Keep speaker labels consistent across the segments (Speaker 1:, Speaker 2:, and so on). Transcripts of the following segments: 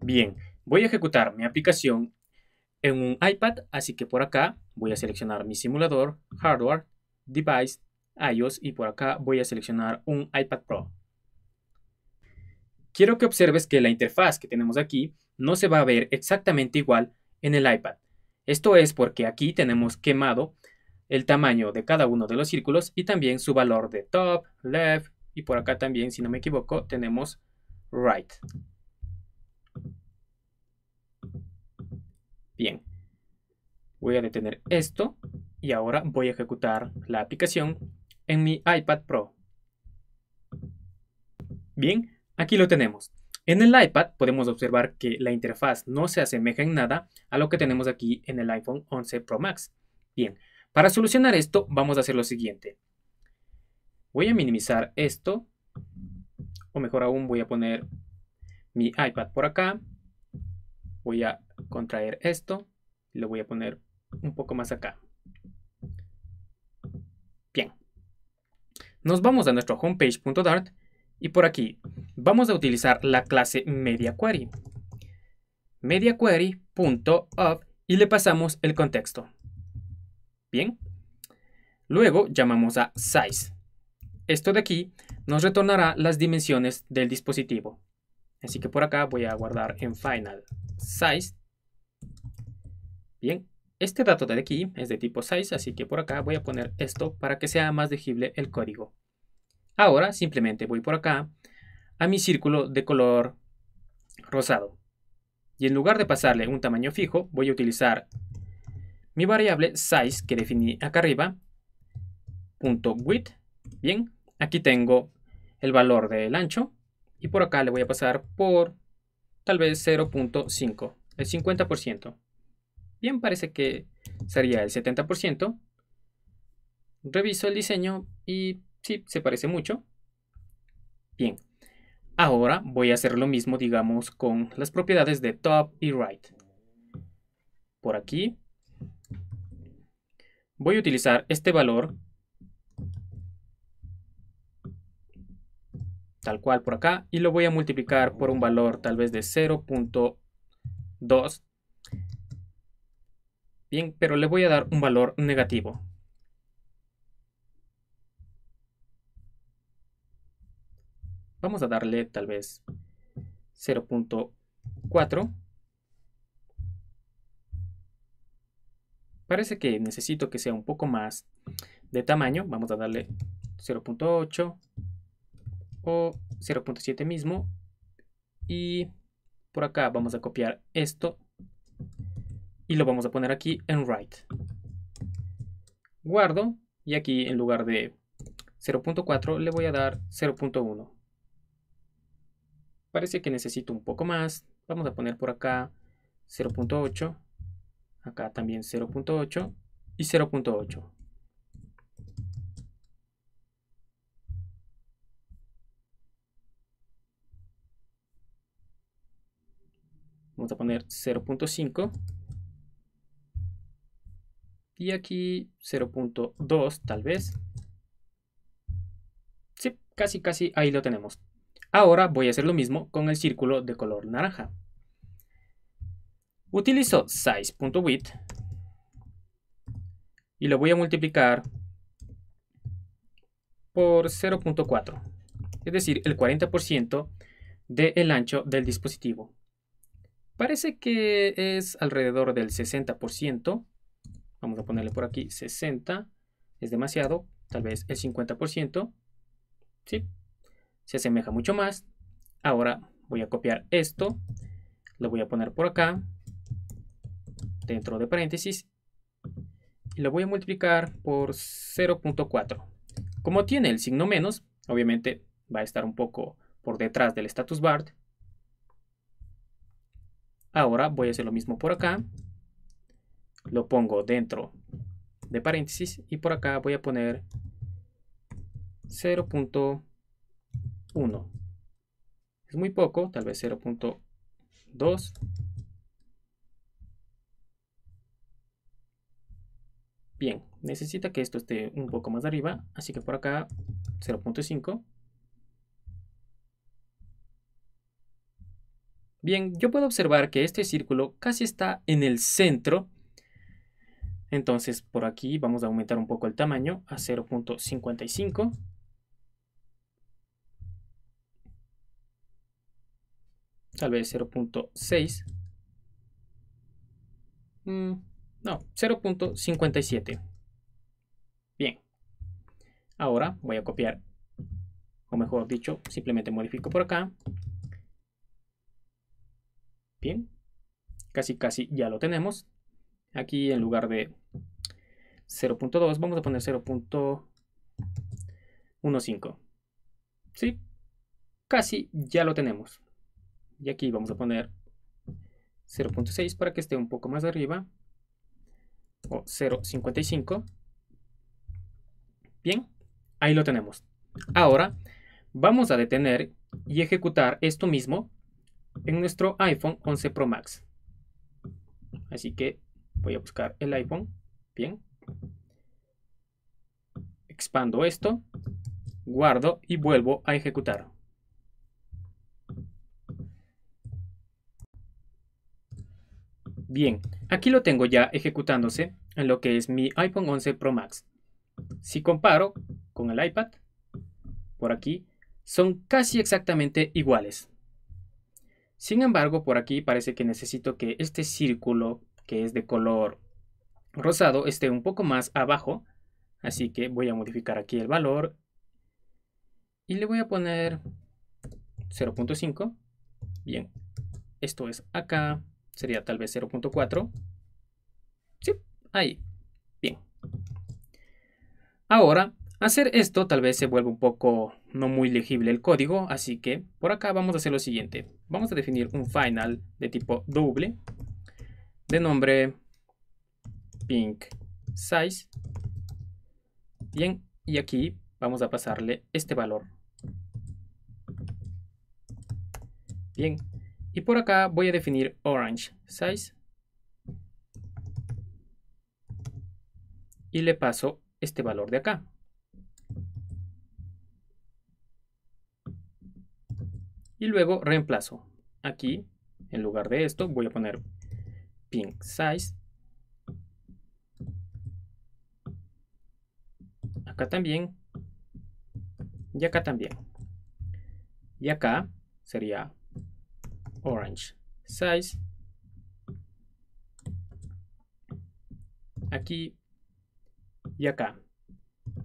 Speaker 1: Bien, voy a ejecutar mi aplicación en un iPad, así que por acá voy a seleccionar mi simulador, hardware, device, iOS y por acá voy a seleccionar un iPad Pro. Quiero que observes que la interfaz que tenemos aquí no se va a ver exactamente igual en el iPad. Esto es porque aquí tenemos quemado el tamaño de cada uno de los círculos y también su valor de top, left y por acá también, si no me equivoco, tenemos right. Bien, voy a detener esto y ahora voy a ejecutar la aplicación en mi iPad Pro. Bien, aquí lo tenemos. En el iPad podemos observar que la interfaz no se asemeja en nada a lo que tenemos aquí en el iPhone 11 Pro Max. Bien, para solucionar esto vamos a hacer lo siguiente. Voy a minimizar esto, o mejor aún voy a poner mi iPad por acá voy a contraer esto y lo voy a poner un poco más acá. Bien. Nos vamos a nuestro homepage.dart y por aquí vamos a utilizar la clase MediaQuery. MediaQuery.of y le pasamos el contexto. Bien. Luego llamamos a size. Esto de aquí nos retornará las dimensiones del dispositivo. Así que por acá voy a guardar en final size. Bien, este dato de aquí es de tipo size, así que por acá voy a poner esto para que sea más legible el código. Ahora simplemente voy por acá a mi círculo de color rosado. Y en lugar de pasarle un tamaño fijo, voy a utilizar mi variable size que definí acá arriba, punto width. Bien, aquí tengo el valor del ancho y por acá le voy a pasar por tal vez 0.5, el 50%. Bien, parece que sería el 70%. Reviso el diseño y sí, se parece mucho. Bien, ahora voy a hacer lo mismo, digamos, con las propiedades de top y right. Por aquí voy a utilizar este valor tal cual por acá y lo voy a multiplicar por un valor tal vez de 0.2. Bien, pero le voy a dar un valor negativo. Vamos a darle tal vez 0.4. Parece que necesito que sea un poco más de tamaño. Vamos a darle 0.8. 0.7 mismo. Y por acá vamos a copiar esto y lo vamos a poner aquí en write. Guardo y aquí en lugar de 0.4 le voy a dar 0.1. Parece que necesito un poco más. Vamos a poner por acá 0.8. Acá también 0.8 y 0.8. a poner 0.5 y aquí 0.2 tal vez. Sí, casi casi ahí lo tenemos. Ahora voy a hacer lo mismo con el círculo de color naranja. Utilizo size.width y lo voy a multiplicar por 0.4, es decir, el 40% del ancho del dispositivo. Parece que es alrededor del 60%. Vamos a ponerle por aquí 60. Es demasiado. Tal vez el 50%. ¿Sí? Se asemeja mucho más. Ahora voy a copiar esto. Lo voy a poner por acá. Dentro de paréntesis. Y lo voy a multiplicar por 0.4. Como tiene el signo menos, obviamente va a estar un poco por detrás del status bar Ahora voy a hacer lo mismo por acá. Lo pongo dentro de paréntesis y por acá voy a poner 0.1. Es muy poco, tal vez 0.2. Bien, necesita que esto esté un poco más arriba, así que por acá 0.5. Bien, yo puedo observar que este círculo casi está en el centro. Entonces por aquí vamos a aumentar un poco el tamaño a 0.55. Tal vez 0.6. Mm, no, 0.57. Bien. Ahora voy a copiar, o mejor dicho, simplemente modifico por acá, Bien, casi casi ya lo tenemos. Aquí en lugar de 0.2 vamos a poner 0.15. Sí, casi ya lo tenemos. Y aquí vamos a poner 0.6 para que esté un poco más arriba. O 0.55. Bien, ahí lo tenemos. Ahora vamos a detener y ejecutar esto mismo en nuestro iPhone 11 Pro Max. Así que voy a buscar el iPhone. Bien. Expando esto, guardo y vuelvo a ejecutar. Bien, aquí lo tengo ya ejecutándose en lo que es mi iPhone 11 Pro Max. Si comparo con el iPad, por aquí, son casi exactamente iguales. Sin embargo, por aquí parece que necesito que este círculo, que es de color rosado, esté un poco más abajo. Así que voy a modificar aquí el valor. Y le voy a poner 0.5. Bien. Esto es acá. Sería tal vez 0.4. Sí, ahí. Bien. Ahora Hacer esto tal vez se vuelva un poco no muy legible el código, así que por acá vamos a hacer lo siguiente. Vamos a definir un final de tipo doble de nombre pink size. Bien, y aquí vamos a pasarle este valor. Bien, y por acá voy a definir orange size. Y le paso este valor de acá. y luego reemplazo. Aquí, en lugar de esto, voy a poner pink size. Acá también. Y acá también. Y acá sería orange size. Aquí y acá.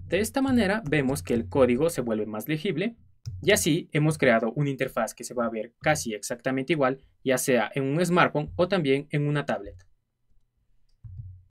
Speaker 1: De esta manera vemos que el código se vuelve más legible y así hemos creado una interfaz que se va a ver casi exactamente igual, ya sea en un smartphone o también en una tablet.